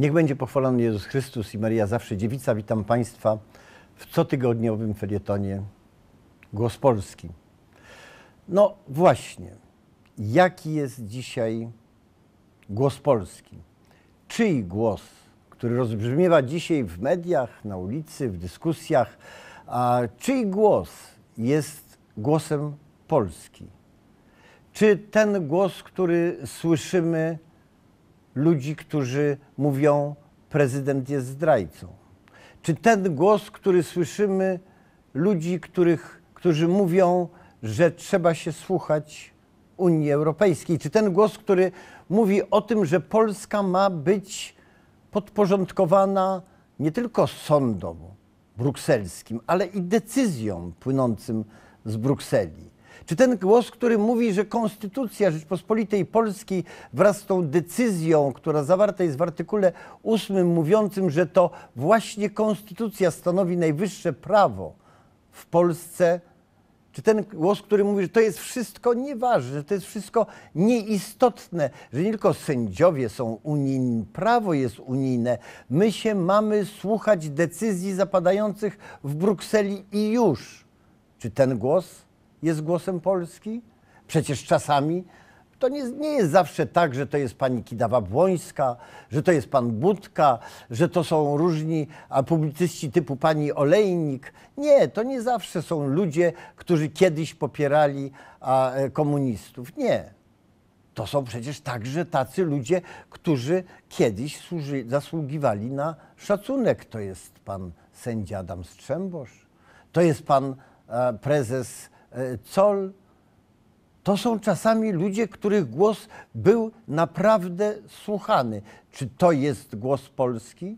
Niech będzie pochwalony Jezus Chrystus i Maria Zawsze Dziewica. Witam Państwa w cotygodniowym felietonie Głos Polski. No właśnie, jaki jest dzisiaj głos Polski? Czyj głos, który rozbrzmiewa dzisiaj w mediach, na ulicy, w dyskusjach, a czyj głos jest głosem Polski? Czy ten głos, który słyszymy ludzi, którzy mówią, prezydent jest zdrajcą? Czy ten głos, który słyszymy, ludzi, których, którzy mówią, że trzeba się słuchać Unii Europejskiej? Czy ten głos, który mówi o tym, że Polska ma być podporządkowana nie tylko sądom brukselskim, ale i decyzjom płynącym z Brukseli? Czy ten głos, który mówi, że Konstytucja Rzeczpospolitej Polskiej wraz z tą decyzją, która zawarta jest w artykule 8 mówiącym, że to właśnie Konstytucja stanowi najwyższe prawo w Polsce, czy ten głos, który mówi, że to jest wszystko nieważne, że to jest wszystko nieistotne, że nie tylko sędziowie są unijni, prawo jest unijne, my się mamy słuchać decyzji zapadających w Brukseli i już. Czy ten głos? jest głosem Polski? Przecież czasami to nie, nie, jest zawsze tak, że to jest pani Kidawa-Błońska, że to jest pan Budka, że to są różni publicyści typu pani Olejnik. Nie, to nie zawsze są ludzie, którzy kiedyś popierali a, e, komunistów. Nie. To są przecież także tacy ludzie, którzy kiedyś służy, zasługiwali na szacunek. To jest pan sędzia Adam Strzębosz, to jest pan a, e, prezes E, Col. To są czasami ludzie, których głos był naprawdę słuchany. Czy to jest głos Polski?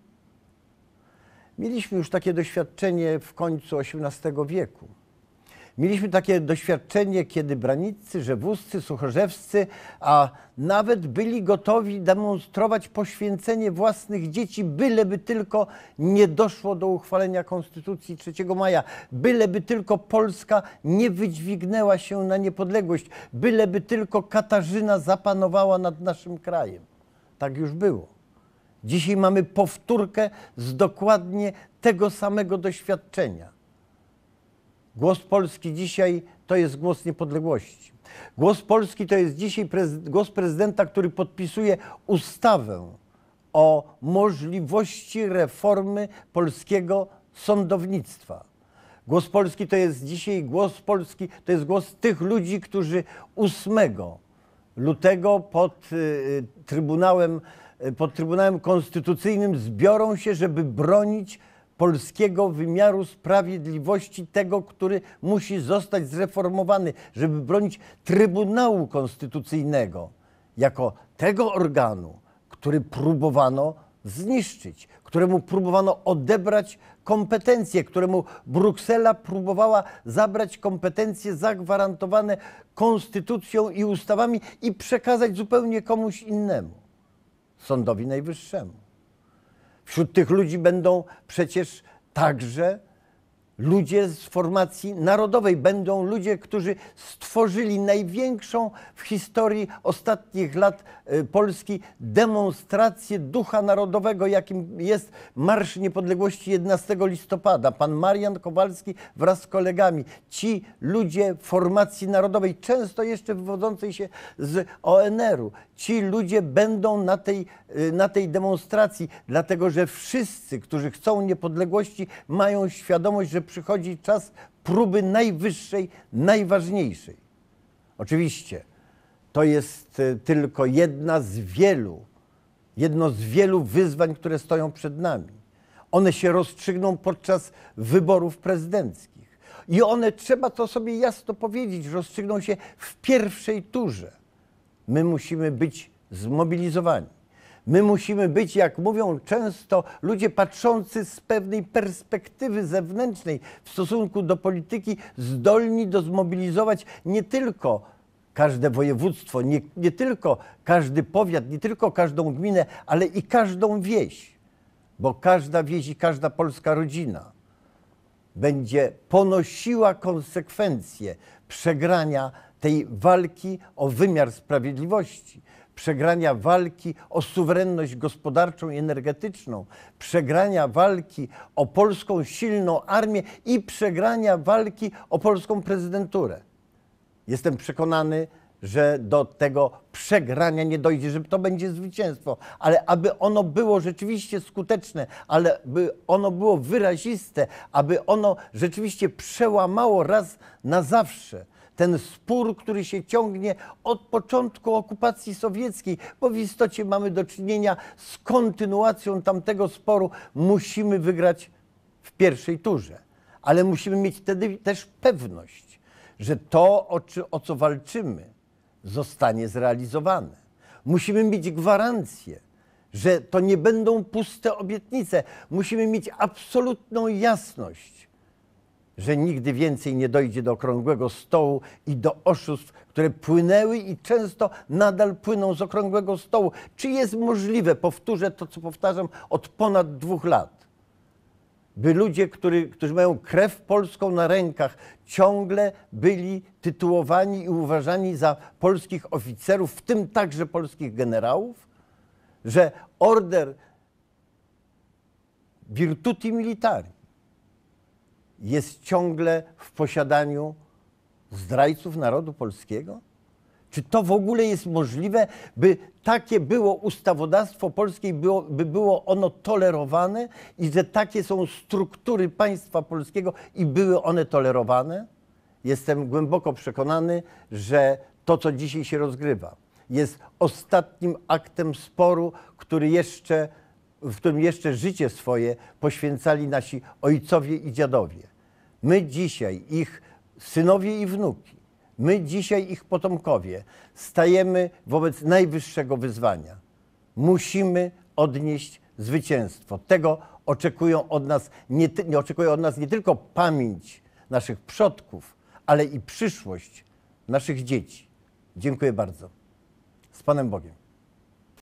Mieliśmy już takie doświadczenie w końcu XVIII wieku. Mieliśmy takie doświadczenie, kiedy branicy, żewuscy, suchorzewscy, a nawet byli gotowi demonstrować poświęcenie własnych dzieci, byleby tylko nie doszło do uchwalenia Konstytucji 3 maja, byleby tylko Polska nie wydźwignęła się na niepodległość, byleby tylko Katarzyna zapanowała nad naszym krajem. Tak już było. Dzisiaj mamy powtórkę z dokładnie tego samego doświadczenia. Głos Polski dzisiaj to jest głos niepodległości. Głos Polski to jest dzisiaj prezyd głos prezydenta, który podpisuje ustawę o możliwości reformy polskiego sądownictwa. Głos Polski to jest dzisiaj głos Polski, to jest głos tych ludzi, którzy 8 lutego pod y, y Trybunałem, y, pod trybunałem Konstytucyjnym zbiorą się, żeby bronić polskiego wymiaru sprawiedliwości, tego, który musi zostać zreformowany, żeby bronić Trybunału Konstytucyjnego jako tego organu, który próbowano zniszczyć, któremu próbowano odebrać kompetencje, któremu Bruksela próbowała zabrać kompetencje zagwarantowane konstytucją i ustawami i przekazać zupełnie komuś innemu sądowi najwyższemu. Wśród tych ludzi będą przecież także ludzie z formacji narodowej, będą ludzie, którzy stworzyli największą w historii ostatnich lat y, Polski demonstrację ducha narodowego, jakim jest Marsz Niepodległości 11 listopada. Pan Marian Kowalski wraz z kolegami, ci ludzie formacji narodowej, często jeszcze wywodzącej się z ONR-u, ci ludzie będą na tej, y, na tej demonstracji, dlatego że wszyscy, którzy chcą niepodległości, mają świadomość, że przychodzi czas próby najwyższej, najważniejszej. Oczywiście to jest y, tylko jedna z wielu, jedno z wielu wyzwań, które stoją przed nami. One się rozstrzygną podczas wyborów prezydenckich. I one, trzeba to sobie jasno powiedzieć, rozstrzygną się w pierwszej turze. My musimy być zmobilizowani. My musimy być, jak mówią często ludzie patrzący z pewnej perspektywy zewnętrznej w stosunku do polityki, zdolni do zmobilizować nie tylko każde województwo, nie, nie tylko każdy powiat, nie tylko każdą gminę, ale i każdą wieś, bo każda wieś i każda polska rodzina będzie ponosiła konsekwencje przegrania tej walki o wymiar sprawiedliwości przegrania walki o suwerenność gospodarczą i energetyczną, przegrania walki o polską silną armię i przegrania walki o polską prezydenturę. Jestem przekonany, że do tego przegrania nie dojdzie, że to będzie zwycięstwo, ale aby ono było rzeczywiście skuteczne, ale by ono było wyraziste, aby ono rzeczywiście przełamało raz na zawsze ten spór, który się ciągnie od początku okupacji sowieckiej, bo w istocie mamy do czynienia z kontynuacją tamtego sporu, musimy wygrać w pierwszej turze. Ale musimy mieć wtedy też pewność, że to, o, czy, o co walczymy, zostanie zrealizowane. Musimy mieć gwarancję, że to nie będą puste obietnice. Musimy mieć absolutną jasność że nigdy więcej nie dojdzie do okrągłego stołu i do oszustw, które płynęły i często nadal płyną z okrągłego stołu. Czy jest możliwe, powtórzę to, co powtarzam od ponad dwóch lat, by ludzie, który, którzy mają krew polską na rękach, ciągle byli tytułowani i uważani za polskich oficerów, w tym także polskich generałów, że order virtuti militari jest ciągle w posiadaniu zdrajców narodu polskiego? Czy to w ogóle jest możliwe, by takie było ustawodawstwo polskie, i było, by było ono tolerowane i że takie są struktury państwa polskiego i były one tolerowane? Jestem głęboko przekonany, że to, co dzisiaj się rozgrywa, jest ostatnim aktem sporu, który jeszcze, w którym jeszcze życie swoje poświęcali nasi ojcowie i dziadowie. My dzisiaj, ich synowie i wnuki, my dzisiaj, ich potomkowie, stajemy wobec najwyższego wyzwania. Musimy odnieść zwycięstwo. Tego oczekują od nas nie, nie od nas nie tylko pamięć naszych przodków, ale i przyszłość naszych dzieci. Dziękuję bardzo. Z Panem Bogiem.